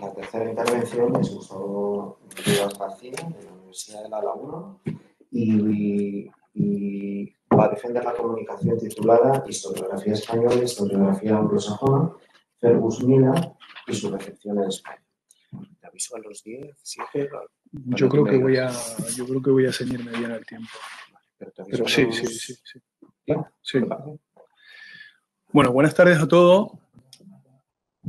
la tercera intervención es Gustavo Rivas García, de la Universidad de La Laguna, y, y, va a defender la comunicación titulada Historiografía española, historiografía anglosajona, Fergus Mina y su recepción en España. ¿Te aviso a los 10, Yo creo, que voy a, yo creo que voy a ceñirme bien al tiempo. pero, sí, sí, sí, sí, Bueno, buenas tardes a todos.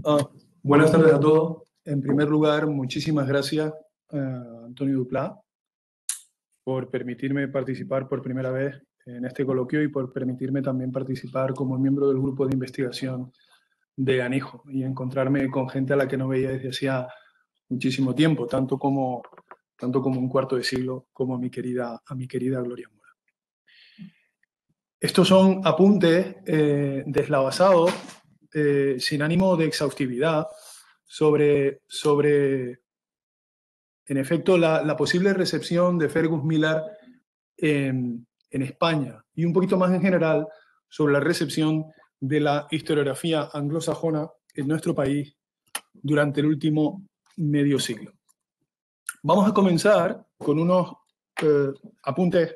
Ah, Buenas tardes a todos. En primer lugar, muchísimas gracias, a eh, Antonio Duplá, por permitirme participar por primera vez en este coloquio y por permitirme también participar como miembro del grupo de investigación de Anijo y encontrarme con gente a la que no veía desde hacía muchísimo tiempo, tanto como, tanto como un cuarto de siglo, como a mi querida, a mi querida Gloria Mora. Estos son apuntes eh, deslavazados eh, sin ánimo de exhaustividad, sobre, sobre en efecto, la, posible recepción de Fergus Miller en, España y un poquito más en general sobre la recepción de la historiografía anglosajona en nuestro país durante el último medio siglo. Vamos a comenzar con unos eh, apuntes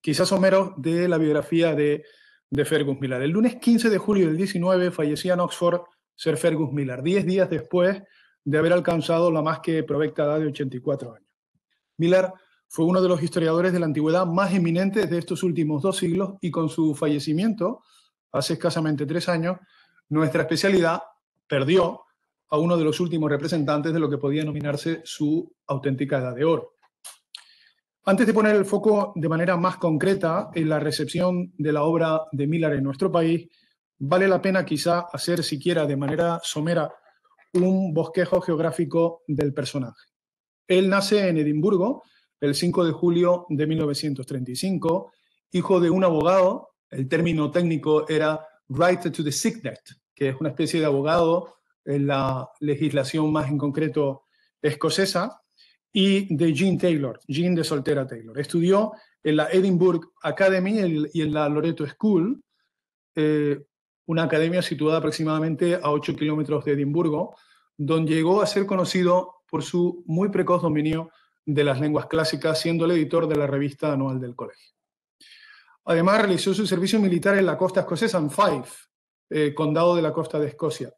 quizás someros de la biografía de de Fergus Miller. El lunes 15 de julio del 19 fallecía en Oxford Sir Fergus Miller, 10 días después de haber alcanzado la más que provecta edad de 84 años. Miller fue uno de los historiadores de la antigüedad más eminentes de estos últimos dos siglos y con su fallecimiento, hace escasamente tres años, nuestra especialidad perdió a uno de los últimos representantes de lo que podía denominarse su auténtica edad de oro. Antes de poner el foco de manera más concreta en la recepción de la obra de Miller en nuestro país, vale la pena quizá hacer siquiera de manera somera un bosquejo geográfico del personaje. Él nace en Edimburgo el 5 de julio de 1935, hijo de un abogado, el término técnico era right to the signet, que es una especie de abogado en la legislación más en concreto escocesa, y de Jean Taylor, Jean de Soltera Taylor. Estudió en la Edinburgh Academy y en la Loreto School, eh, una academia situada aproximadamente a 8 kilómetros de Edimburgo, donde llegó a ser conocido por su muy precoz dominio de las lenguas clásicas, siendo el editor de la revista anual del colegio. Además, realizó su servicio militar en la costa escocesa, en Fife, eh, condado de la costa de Escocia.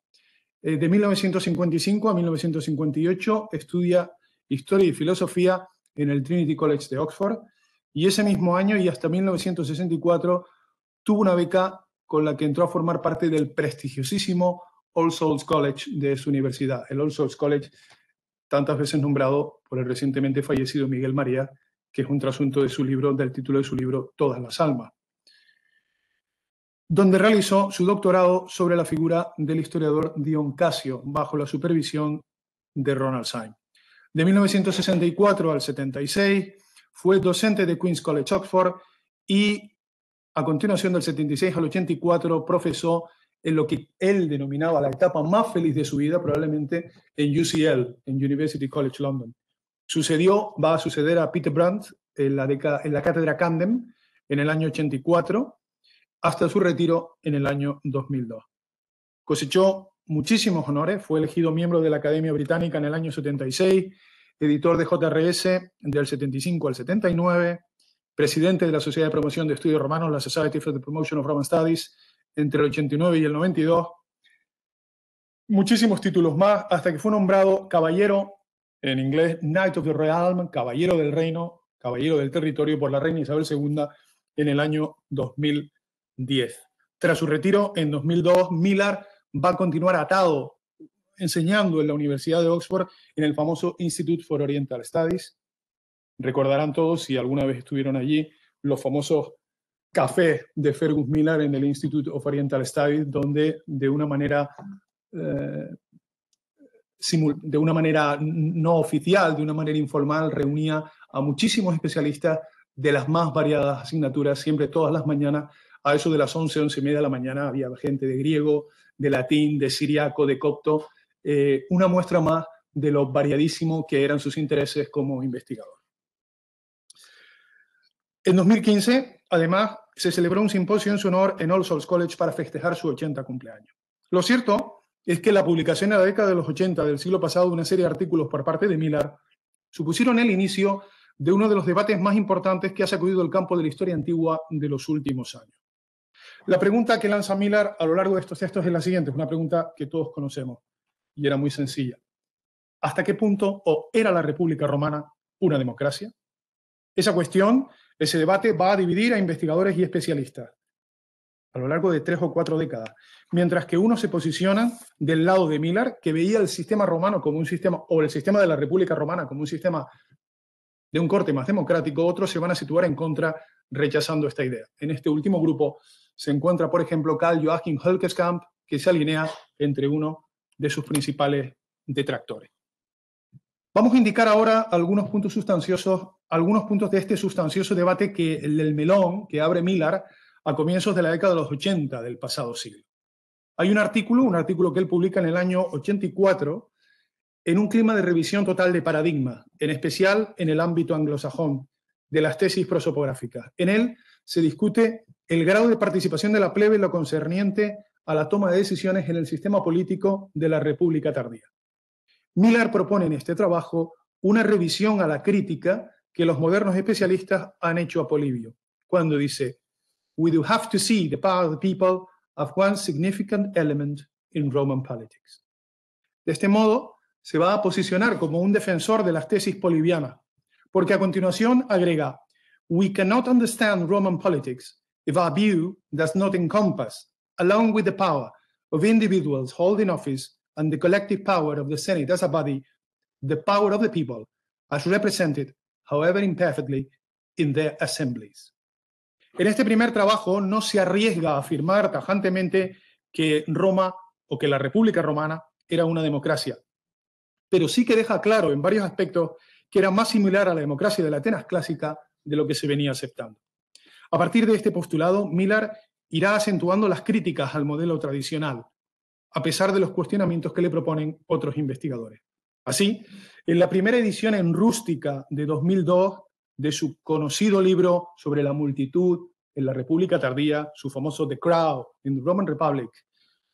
Eh, de 1955 a 1958 estudia Historia y Filosofía en el Trinity College de Oxford, y ese mismo año y hasta 1964 tuvo una beca con la que entró a formar parte del prestigiosísimo All Souls College de su universidad, el All Souls College tantas veces nombrado por el recientemente fallecido Miguel María, que es un trasunto de su libro, del título de su libro Todas las Almas, donde realizó su doctorado sobre la figura del historiador Dion Casio, bajo la supervisión de Ronald Syme. De 1964 al 76 fue docente de Queen's College Oxford y a continuación del 76 al 84 profesó en lo que él denominaba la etapa más feliz de su vida, probablemente en UCL, en University College London. Sucedió, va a suceder a Peter Brandt en la, en la cátedra Camden en el año 84 hasta su retiro en el año 2002. Cosechó muchísimos honores. Fue elegido miembro de la Academia Británica en el año 76, editor de JRS del 75 al 79, presidente de la Sociedad de Promoción de Estudios Romanos, la Society for the Promotion of Roman Studies, entre el 89 y el 92. Muchísimos títulos más, hasta que fue nombrado caballero, en inglés, Knight of the Realm, caballero del reino, caballero del territorio por la reina Isabel II en el año 2010. Tras su retiro en 2002, Millar va a continuar atado enseñando en la Universidad de Oxford en el famoso Institute for Oriental Studies. Recordarán todos, si alguna vez estuvieron allí, los famosos cafés de Fergus Miller en el Institute of Oriental Studies, donde de una manera eh, de una manera no oficial, de una manera informal, reunía a muchísimos especialistas de las más variadas asignaturas, siempre todas las mañanas, a eso de las 11, 11 y media de la mañana había gente de griego, de latín, de siriaco, de copto, eh, una muestra más de lo variadísimo que eran sus intereses como investigador. En 2015, además, se celebró un simposio en su honor en All Souls College para festejar su 80 cumpleaños. Lo cierto es que la publicación en la década de los 80 del siglo pasado de una serie de artículos por parte de Miller supusieron el inicio de uno de los debates más importantes que ha sacudido el campo de la historia antigua de los últimos años. La pregunta que lanza Miller a lo largo de estos textos es la siguiente, es una pregunta que todos conocemos y era muy sencilla. ¿Hasta qué punto o era la República Romana una democracia? Esa cuestión, ese debate va a dividir a investigadores y especialistas a lo largo de tres o cuatro décadas, mientras que unos se posicionan del lado de Miller, que veía el sistema romano como un sistema, o el sistema de la República Romana como un sistema de un corte más democrático, otros se van a situar en contra rechazando esta idea. En este último grupo se encuentra, por ejemplo, Carl Joachim Hölkeskamp, que se alinea entre uno de sus principales detractores. Vamos a indicar ahora algunos puntos sustanciosos, algunos puntos de este sustancioso debate que el del melón que abre Miller a comienzos de la década de los 80 del pasado siglo. Hay un artículo, un artículo que él publica en el año 84, en un clima de revisión total de paradigma, en especial en el ámbito anglosajón, de las tesis prosopográficas. En él se discute el grado de participación de la plebe en lo concerniente a la toma de decisiones en el sistema político de la República tardía. Miller propone en este trabajo una revisión a la crítica que los modernos especialistas han hecho a Polibio, cuando dice, We do have to see the power of the people as one significant element in Roman politics. De este modo, se va a posicionar como un defensor de las tesis polivianas, porque a continuación agrega, We cannot understand Roman politics if our view does not encompass, along with the power of individuals holding office and the collective power of the Senate as a body, the power of the people as represented, however imperfectly, in their assemblies. En este primer trabajo no se arriesga a afirmar tajantemente que Roma o que la República Romana era una democracia, pero sí que deja claro en varios aspectos que era más similar a la democracia de la Atenas clásica de lo que se venía aceptando. A partir de este postulado, Miller irá acentuando las críticas al modelo tradicional, a pesar de los cuestionamientos que le proponen otros investigadores. Así, en la primera edición en rústica de 2002 de su conocido libro sobre la multitud en la República Tardía, su famoso The Crowd in the Roman Republic,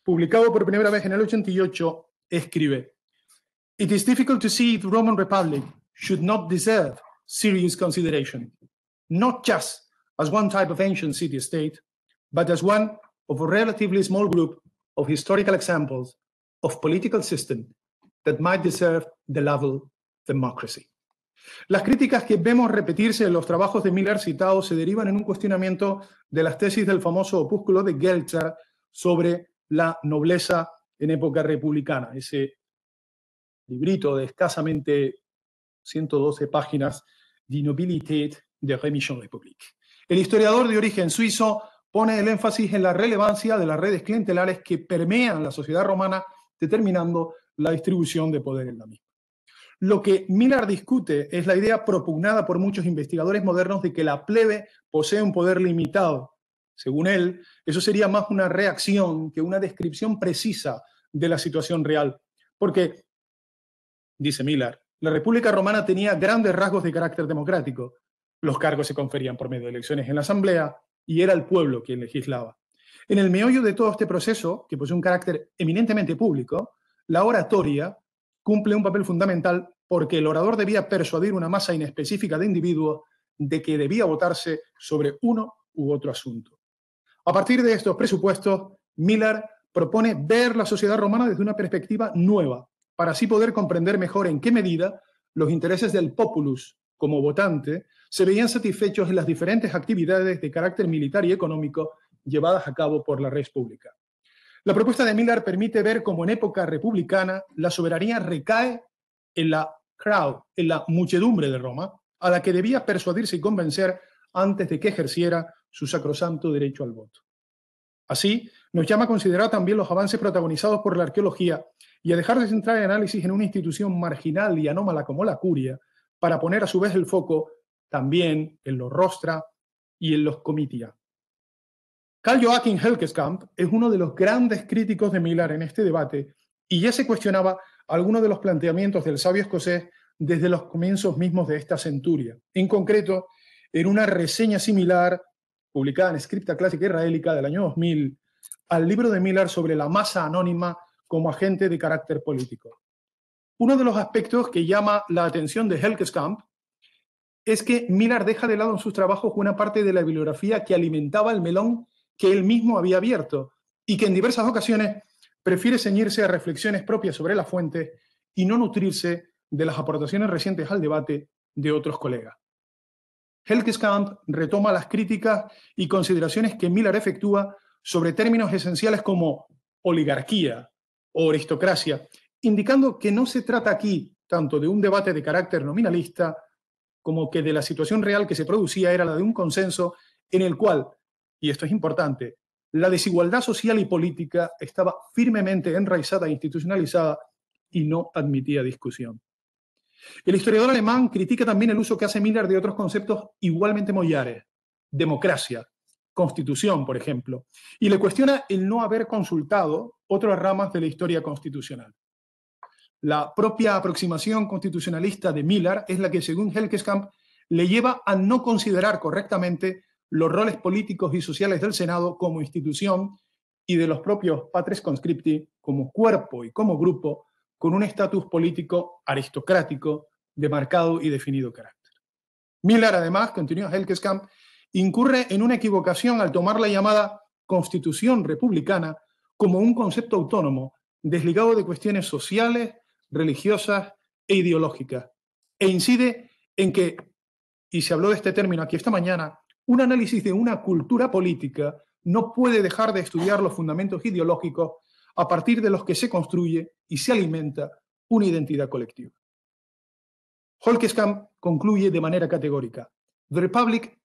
publicado por primera vez en el 88, escribe, It is difficult to see the Roman Republic should not deserve serious consideration, not just as one type of ancient city state, but as one of a relatively small group of historical examples of political system that might deserve the level democracy. Las críticas que vemos repetirse en los trabajos de Miller citados se derivan en un cuestionamiento de las tesis del famoso opúsculo de Geltzer sobre la nobleza en época republicana, ese librito de escasamente 112 páginas de Nobility, de Remission El historiador de origen suizo pone el énfasis en la relevancia de las redes clientelares que permean la sociedad romana, determinando la distribución de poder en la misma. Lo que Miller discute es la idea propugnada por muchos investigadores modernos de que la plebe posee un poder limitado. Según él, eso sería más una reacción que una descripción precisa de la situación real. Porque, dice Miller, la República Romana tenía grandes rasgos de carácter democrático. Los cargos se conferían por medio de elecciones en la Asamblea y era el pueblo quien legislaba. En el meollo de todo este proceso, que posee un carácter eminentemente público, la oratoria cumple un papel fundamental porque el orador debía persuadir una masa inespecífica de individuos de que debía votarse sobre uno u otro asunto. A partir de estos presupuestos, Miller propone ver la sociedad romana desde una perspectiva nueva, para así poder comprender mejor en qué medida los intereses del populus como votante se veían satisfechos en las diferentes actividades de carácter militar y económico llevadas a cabo por la república. La propuesta de Miller permite ver cómo en época republicana la soberanía recae en la crowd, en la muchedumbre de Roma, a la que debía persuadirse y convencer antes de que ejerciera su sacrosanto derecho al voto. Así, nos llama a considerar también los avances protagonizados por la arqueología y a dejar de centrar el análisis en una institución marginal y anómala como la curia, para poner a su vez el foco también en los rostra y en los comitia. Carl Joachim Helkeskamp es uno de los grandes críticos de Miller en este debate y ya se cuestionaba algunos de los planteamientos del sabio escocés desde los comienzos mismos de esta centuria. En concreto, en una reseña similar publicada en Scripta Clásica Israelica del año 2000, al libro de Miller sobre la masa anónima como agente de carácter político. Uno de los aspectos que llama la atención de Helgeskamp es que Millar deja de lado en sus trabajos una parte de la bibliografía que alimentaba el melón que él mismo había abierto y que en diversas ocasiones prefiere ceñirse a reflexiones propias sobre la fuente y no nutrirse de las aportaciones recientes al debate de otros colegas. Helgeskamp retoma las críticas y consideraciones que Miller efectúa sobre términos esenciales como oligarquía o aristocracia, indicando que no se trata aquí tanto de un debate de carácter nominalista como que de la situación real que se producía era la de un consenso en el cual, y esto es importante, la desigualdad social y política estaba firmemente enraizada e institucionalizada y no admitía discusión. El historiador alemán critica también el uso que hace Miller de otros conceptos igualmente mollares, democracia, constitución, por ejemplo, y le cuestiona el no haber consultado otras ramas de la historia constitucional. La propia aproximación constitucionalista de Miller es la que, según Helkeskamp, le lleva a no considerar correctamente los roles políticos y sociales del Senado como institución y de los propios patres conscripti como cuerpo y como grupo con un estatus político aristocrático de marcado y definido carácter. Miller, además, continúa Helgeskamp, incurre en una equivocación al tomar la llamada constitución republicana como un concepto autónomo, desligado de cuestiones sociales, religiosas e ideológicas, e incide en que, y se habló de este término aquí esta mañana, un análisis de una cultura política no puede dejar de estudiar los fundamentos ideológicos a partir de los que se construye y se alimenta una identidad colectiva. Holkeskamp concluye de manera categórica. The Republic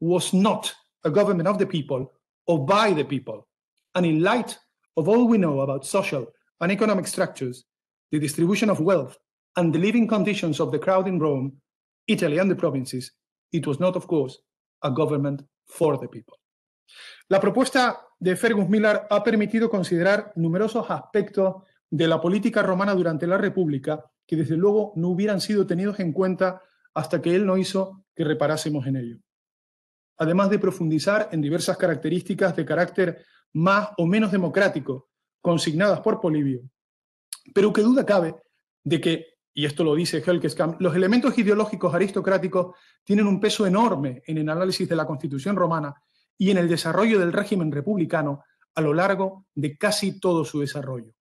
was not a government of the people or by the people. And in light of all we know about social and economic structures, the distribution of wealth, and the living conditions of the crowd in Rome, Italy, and the provinces, it was not, of course, a government for the people. La propuesta de Fergus Miller ha permitido considerar numerosos aspectos de la política romana durante la República que desde luego no hubieran sido tenidos en cuenta hasta que él no hizo que reparásemos en ello además de profundizar en diversas características de carácter más o menos democrático consignadas por Polibio. Pero qué duda cabe de que, y esto lo dice Helkeskamp, los elementos ideológicos aristocráticos tienen un peso enorme en el análisis de la Constitución romana y en el desarrollo del régimen republicano a lo largo de casi todo su desarrollo.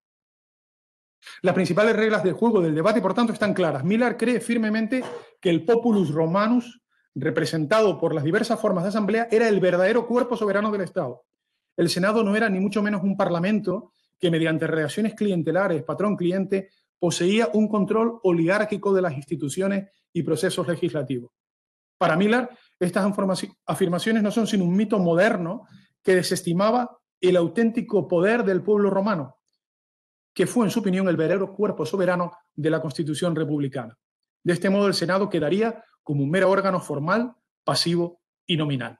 Las principales reglas del juego del debate, por tanto, están claras. Millar cree firmemente que el populus romanus representado por las diversas formas de asamblea, era el verdadero cuerpo soberano del Estado. El Senado no era ni mucho menos un parlamento que mediante relaciones clientelares, patrón-cliente, poseía un control oligárquico de las instituciones y procesos legislativos. Para Miller, estas afirmaciones no son sino un mito moderno que desestimaba el auténtico poder del pueblo romano, que fue, en su opinión, el verdadero cuerpo soberano de la Constitución republicana. De este modo, el Senado quedaría como un mero órgano formal, pasivo y nominal.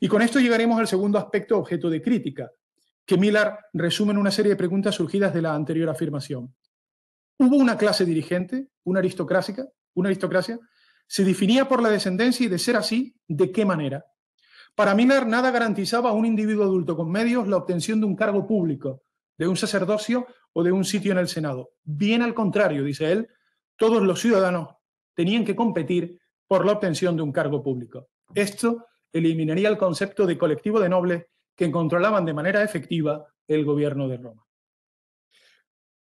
Y con esto llegaremos al segundo aspecto objeto de crítica, que Miller resume en una serie de preguntas surgidas de la anterior afirmación. Hubo una clase dirigente, una aristocrática, una aristocracia, se definía por la descendencia y de ser así, ¿de qué manera? Para Miller nada garantizaba a un individuo adulto con medios la obtención de un cargo público, de un sacerdocio o de un sitio en el Senado. Bien al contrario, dice él, todos los ciudadanos tenían que competir por la obtención de un cargo público. Esto eliminaría el concepto de colectivo de nobles que controlaban de manera efectiva el gobierno de Roma.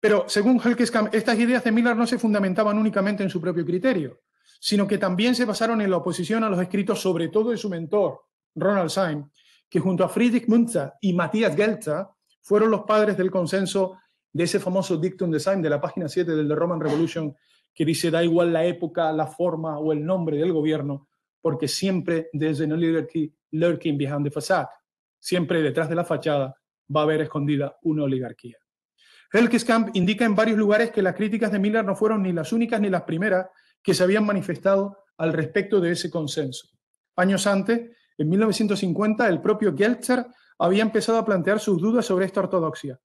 Pero, según Helgeskamp, estas ideas de Miller no se fundamentaban únicamente en su propio criterio, sino que también se basaron en la oposición a los escritos, sobre todo de su mentor, Ronald Syme, que junto a Friedrich Münzer y Matthias Gelzer fueron los padres del consenso de ese famoso dictum de Syme de la página 7 del The Roman Revolution que dice da igual la época, la forma o el nombre del gobierno, porque siempre desde no liberty lurking behind the facade, siempre detrás de la fachada va a haber escondida una oligarquía. Helgeskamp indica en varios lugares que las críticas de Miller no fueron ni las únicas ni las primeras que se habían manifestado al respecto de ese consenso. Años antes, en 1950, el propio Geltzer había empezado a plantear sus dudas sobre esta ortodoxia.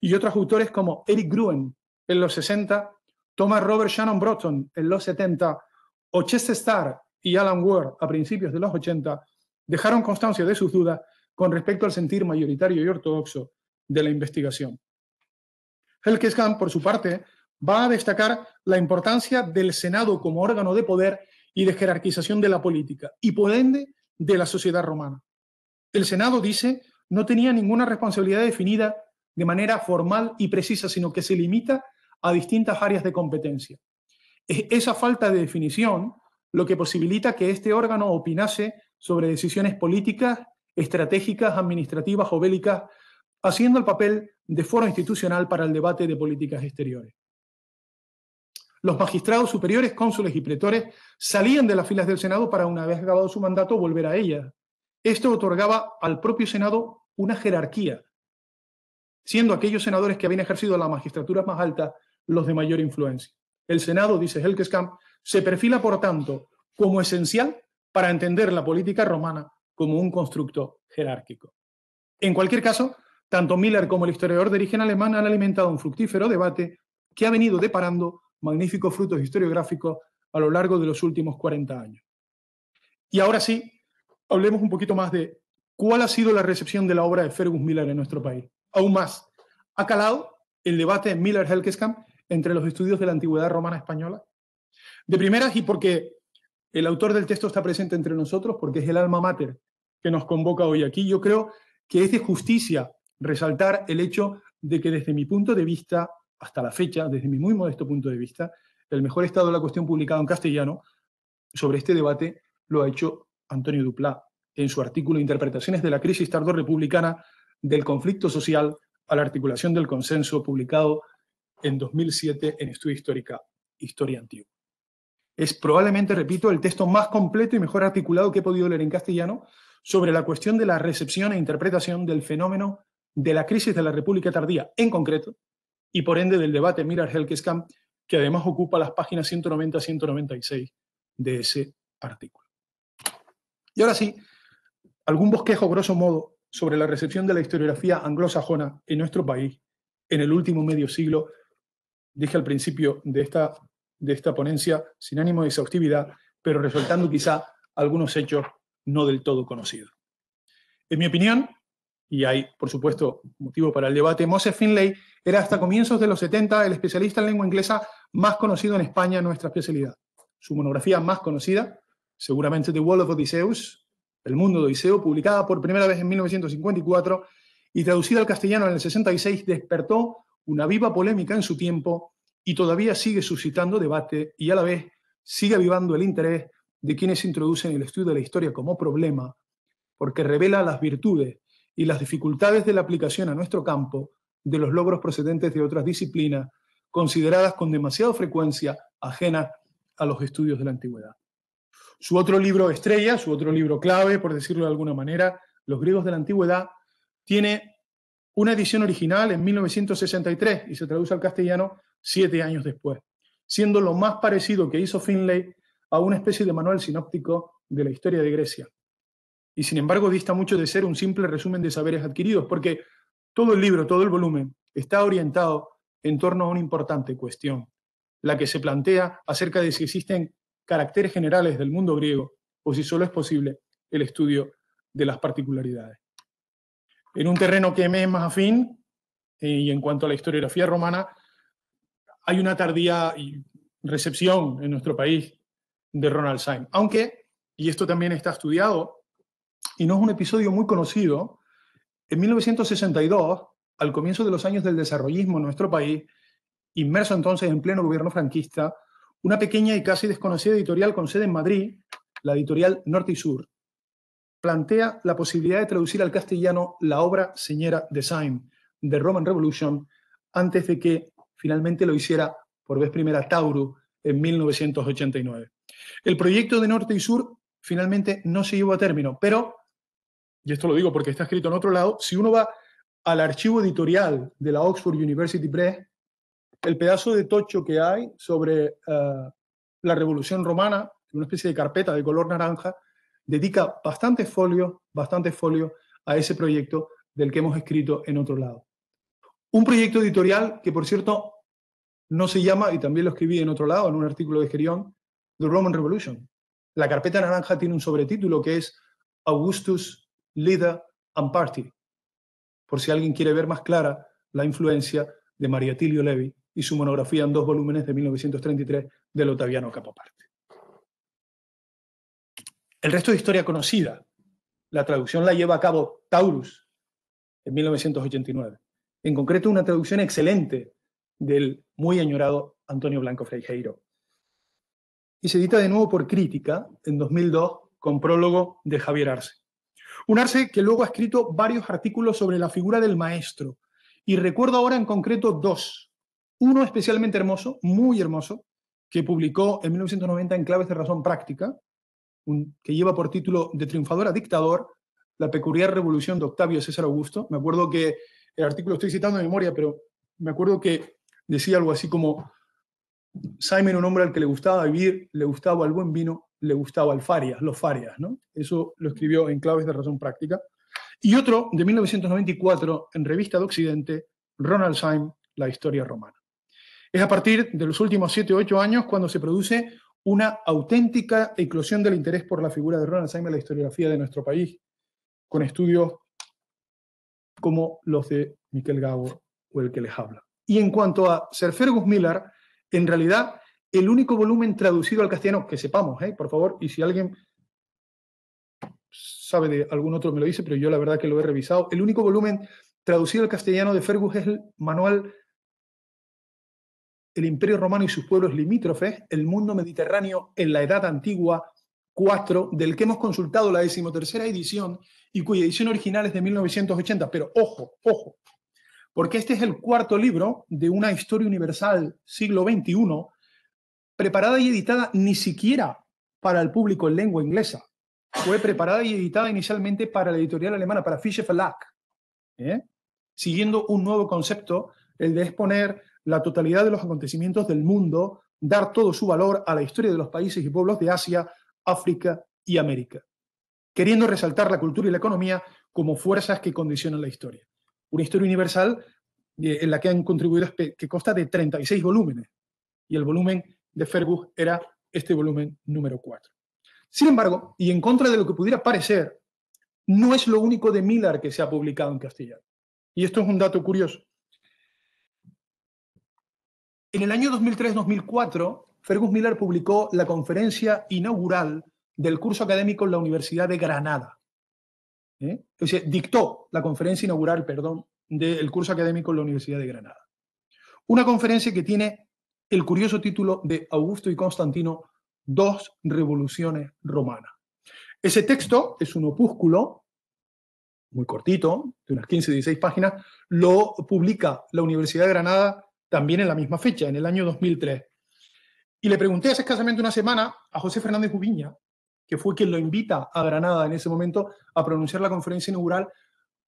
Y otros autores como Eric Gruen, en los 60, Thomas Robert Shannon Broughton en los 70, o Chester Starr y Alan Ward a principios de los 80, dejaron constancia de sus dudas con respecto al sentir mayoritario y ortodoxo de la investigación. Helkeskamp, por su parte, va a destacar la importancia del Senado como órgano de poder y de jerarquización de la política, y por de la sociedad romana. El Senado, dice, no tenía ninguna responsabilidad definida de manera formal y precisa, sino que se limita a distintas áreas de competencia. Es esa falta de definición lo que posibilita que este órgano opinase sobre decisiones políticas, estratégicas, administrativas o bélicas, haciendo el papel de foro institucional para el debate de políticas exteriores. Los magistrados superiores, cónsules y pretores salían de las filas del Senado para, una vez acabado su mandato, volver a ella. Esto otorgaba al propio Senado una jerarquía, siendo aquellos senadores que habían ejercido la magistratura más alta los de mayor influencia. El Senado, dice Helkeskamp se perfila, por tanto, como esencial para entender la política romana como un constructo jerárquico. En cualquier caso, tanto Miller como el historiador de origen alemán han alimentado un fructífero debate que ha venido deparando magníficos frutos historiográficos a lo largo de los últimos 40 años. Y ahora sí, hablemos un poquito más de cuál ha sido la recepción de la obra de Fergus Miller en nuestro país. Aún más, ha calado el debate miller Helkeskamp entre los estudios de la antigüedad romana española? De primeras, y porque el autor del texto está presente entre nosotros, porque es el alma mater que nos convoca hoy aquí, yo creo que es de justicia resaltar el hecho de que desde mi punto de vista, hasta la fecha, desde mi muy modesto punto de vista, el mejor estado de la cuestión publicado en castellano sobre este debate lo ha hecho Antonio Duplá en su artículo Interpretaciones de la crisis tardorrepublicana republicana del conflicto social a la articulación del consenso, publicado en 2007 en Estudio Histórica, Historia Antigua. Es probablemente, repito, el texto más completo y mejor articulado que he podido leer en castellano sobre la cuestión de la recepción e interpretación del fenómeno de la crisis de la República Tardía en concreto, y por ende del debate Mirar Helkeskamp, que además ocupa las páginas 190-196 de ese artículo. Y ahora sí, algún bosquejo grosso modo sobre la recepción de la historiografía anglosajona en nuestro país en el último medio siglo dije al principio de esta, de esta ponencia, sin ánimo de exhaustividad, pero resaltando quizá algunos hechos no del todo conocidos. En mi opinión, y hay, por supuesto, motivo para el debate, Moses Finlay era hasta comienzos de los 70 el especialista en lengua inglesa más conocido en España en nuestra especialidad. Su monografía más conocida, seguramente The World of Odysseus, El mundo de Odiseo, publicada por primera vez en 1954 y traducida al castellano en el 66, despertó una viva polémica en su tiempo y todavía sigue suscitando debate y a la vez sigue avivando el interés de quienes introducen el estudio de la historia como problema, porque revela las virtudes y las dificultades de la aplicación a nuestro campo de los logros procedentes de otras disciplinas consideradas con demasiada frecuencia ajenas a los estudios de la antigüedad. Su otro libro estrella, su otro libro clave, por decirlo de alguna manera, Los griegos de la antigüedad, tiene una edición original en 1963 y se traduce al castellano siete años después, siendo lo más parecido que hizo Finlay a una especie de manual sinóptico de la historia de Grecia. Y sin embargo dista mucho de ser un simple resumen de saberes adquiridos, porque todo el libro, todo el volumen, está orientado en torno a una importante cuestión, la que se plantea acerca de si existen caracteres generales del mundo griego o si solo es posible el estudio de las particularidades en un terreno que me es más afín, eh, y en cuanto a la historiografía romana, hay una tardía recepción en nuestro país de Ronald Syme. Aunque, y esto también está estudiado, y no es un episodio muy conocido, en 1962, al comienzo de los años del desarrollismo en nuestro país, inmerso entonces en pleno gobierno franquista, una pequeña y casi desconocida editorial con sede en Madrid, la editorial Norte y Sur, plantea la posibilidad de traducir al castellano la obra Señora de de Roman Revolution antes de que finalmente lo hiciera por vez primera Tauro en 1989. El proyecto de Norte y Sur finalmente no se llevó a término, pero, y esto lo digo porque está escrito en otro lado, si uno va al archivo editorial de la Oxford University Press, el pedazo de tocho que hay sobre eh, la Revolución Romana, una especie de carpeta de color naranja, dedica bastante folios bastante folio a ese proyecto del que hemos escrito en otro lado. Un proyecto editorial que, por cierto, no se llama, y también lo escribí en otro lado, en un artículo de Gerión, The Roman Revolution. La carpeta naranja tiene un sobretítulo que es Augustus, Leader and Party, por si alguien quiere ver más clara la influencia de María Tilio Levi y su monografía en dos volúmenes de 1933 del Otaviano Capaparte. El resto de historia conocida. La traducción la lleva a cabo Taurus en 1989. En concreto, una traducción excelente del muy añorado Antonio Blanco Freijeiro. Y se edita de nuevo por crítica en 2002 con prólogo de Javier Arce. Un Arce que luego ha escrito varios artículos sobre la figura del maestro. Y recuerdo ahora en concreto dos. Uno especialmente hermoso, muy hermoso, que publicó en 1990 en Claves de Razón Práctica, que lleva por título De triunfador a dictador, la peculiar revolución de Octavio César Augusto. Me acuerdo que, el artículo estoy citando de memoria, pero me acuerdo que decía algo así como, Simon un hombre al que le gustaba vivir, le gustaba el buen vino, le gustaba el farias, los farias, ¿no? Eso lo escribió en Claves de Razón Práctica. Y otro, de 1994, en Revista de Occidente, Ronald Syme, La Historia Romana. Es a partir de los últimos siete o 8 años cuando se produce una auténtica eclosión del interés por la figura de Ronald Simon en la historiografía de nuestro país, con estudios como los de Miquel Gabor o el que les habla. Y en cuanto a Sir Fergus Miller, en realidad el único volumen traducido al castellano, que sepamos, ¿eh? por favor, y si alguien sabe de algún otro me lo dice, pero yo la verdad que lo he revisado, el único volumen traducido al castellano de Fergus es el manual el Imperio Romano y sus pueblos limítrofes, el mundo mediterráneo en la Edad Antigua 4, del que hemos consultado la decimotercera edición y cuya edición original es de 1980. Pero ojo, ojo, porque este es el cuarto libro de una historia universal siglo XXI, preparada y editada ni siquiera para el público en lengua inglesa. Fue preparada y editada inicialmente para la editorial alemana, para fischer Verlag, ¿eh? siguiendo un nuevo concepto, el de exponer la totalidad de los acontecimientos del mundo, dar todo su valor a la historia de los países y pueblos de Asia, África y América, queriendo resaltar la cultura y la economía como fuerzas que condicionan la historia. Una historia universal eh, en la que han contribuido, que consta de 36 volúmenes, y el volumen de Fergus era este volumen número 4. Sin embargo, y en contra de lo que pudiera parecer, no es lo único de Millar que se ha publicado en castellano. Y esto es un dato curioso. En el año 2003-2004, Fergus Miller publicó la conferencia inaugural del curso académico en la Universidad de Granada. ¿Eh? O dictó la conferencia inaugural, perdón, del curso académico en la Universidad de Granada. Una conferencia que tiene el curioso título de Augusto y Constantino, Dos Revoluciones Romanas. Ese texto es un opúsculo muy cortito, de unas 15, 16 páginas, lo publica la Universidad de Granada también en la misma fecha, en el año 2003. Y le pregunté hace escasamente una semana a José Fernández Cubiña que fue quien lo invita a Granada en ese momento a pronunciar la conferencia inaugural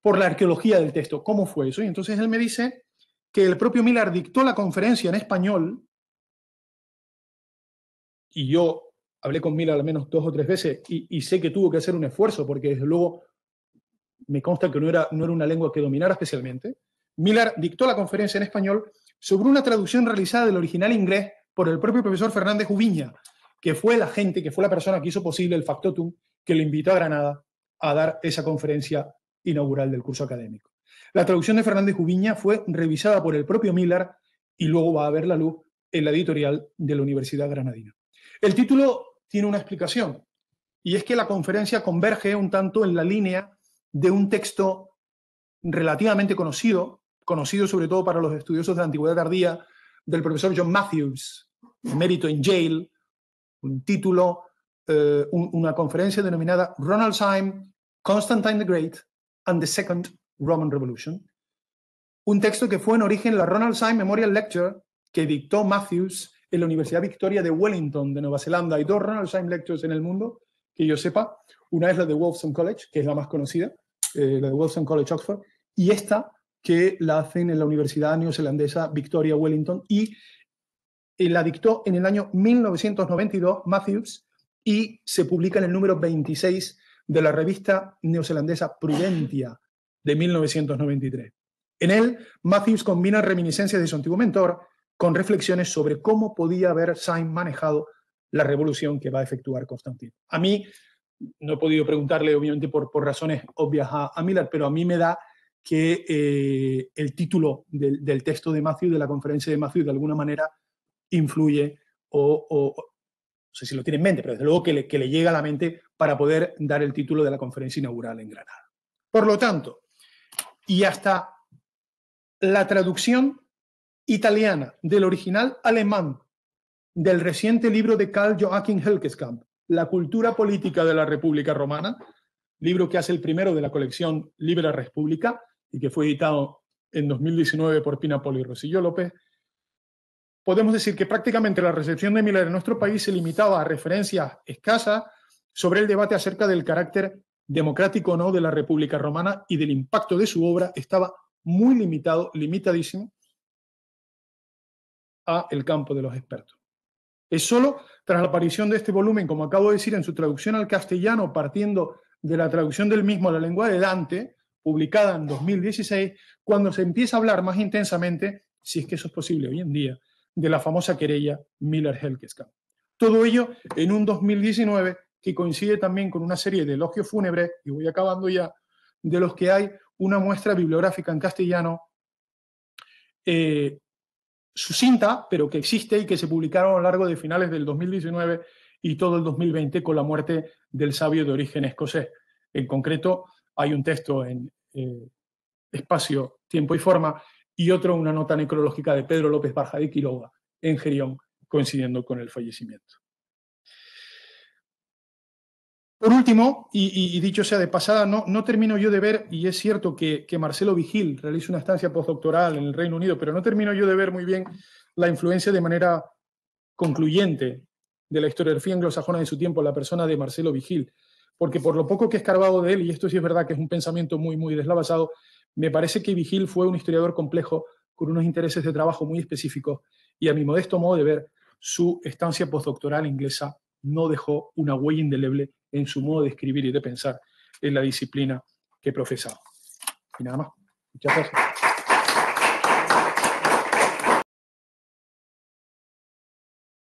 por la arqueología del texto. ¿Cómo fue eso? Y entonces él me dice que el propio Miller dictó la conferencia en español, y yo hablé con Miller al menos dos o tres veces, y, sé que tuvo que hacer un esfuerzo, porque desde luego me consta que no era, no era una lengua que dominara especialmente. Miller dictó la conferencia en español sobre una traducción realizada del original inglés por el propio profesor Fernández Jubiña, que fue la gente, que fue la persona que hizo posible el factotum, que le invitó a Granada a dar esa conferencia inaugural del curso académico. La traducción de Fernández Jubiña fue revisada por el propio Miller y luego va a ver la luz en la editorial de la Universidad Granadina. El título tiene una explicación, y es que la conferencia converge un tanto en la línea de un texto relativamente conocido conocido sobre todo para los estudiosos de la antigüedad tardía, del profesor John Matthews, mérito en Yale, un título, eh, una conferencia denominada Ronald Syme, Constantine the Great and the Second Roman Revolution, un texto que fue en origen la Ronald Syme Memorial Lecture que dictó Matthews en la Universidad Victoria de Wellington, de Nueva Zelanda. Hay dos Ronald Syme Lectures en el mundo, que yo sepa. Una es la de Wolfson College, que es la más conocida, eh, la de Wolfson College, Oxford, y esta que la hacen en la Universidad Neozelandesa Victoria Wellington y la dictó en el año 1992 Matthews y se publica en el número 26 de la revista neozelandesa Prudentia de 1993. En él, Matthews combina reminiscencias de su antiguo mentor con reflexiones sobre cómo podía haber Sain manejado la revolución que va a efectuar Constantino. A mí, no he podido preguntarle, obviamente, por, por razones obvias a, a Miller, pero a mí me da que eh, el título del, texto de Matthew, de la conferencia de Matthew, de alguna manera influye o, no sé si lo tiene en mente, pero desde luego que le, llega a la mente para poder dar el título de la conferencia inaugural en Granada. Por lo tanto, y hasta la traducción italiana del original alemán del reciente libro de Karl Joachim Helkeskamp, La cultura política de la República Romana, libro que hace el primero de la colección Libera República, y que fue editado en 2019 por Pina Pinapoli y Rosillo López, podemos decir que prácticamente la recepción de Miller en nuestro país se limitaba a referencias escasas sobre el debate acerca del carácter democrático o no de la República Romana y del impacto de su obra estaba muy limitado, limitadísimo, a el campo de los expertos. Es solo tras la aparición de este volumen, como acabo de decir, en su traducción al castellano, partiendo de la traducción del mismo a la lengua de Dante, publicada en 2016, cuando se empieza a hablar más intensamente, si es que eso es posible hoy en día, de la famosa querella Miller-Helgeskamp. Todo ello en un 2019 que coincide también con una serie de elogios fúnebres, y voy acabando ya, de los que hay una muestra bibliográfica en castellano eh, su sucinta, pero que existe y que se publicaron a lo largo de finales del 2019 y todo el 2020 con la muerte del sabio de origen escocés, en concreto hay un texto en eh, Espacio, Tiempo y Forma y otro, una nota necrológica de Pedro López Barja de Quiroga en Gerión, coincidiendo con el fallecimiento. Por último, y, dicho sea de pasada, no, no, termino yo de ver, y es cierto que, Marcelo Vigil realiza una estancia postdoctoral en el Reino Unido, pero no termino yo de ver muy bien la influencia de manera concluyente de la historiografía anglosajona de su tiempo, la persona de Marcelo Vigil porque por lo poco que he escarbado de él, y esto sí es verdad que es un pensamiento muy, muy deslavazado, me parece que Vigil fue un historiador complejo con unos intereses de trabajo muy específicos y a mi modesto modo de ver, su estancia postdoctoral inglesa no dejó una huella indeleble en su modo de escribir y de pensar en la disciplina que profesaba. Y nada más. Muchas gracias.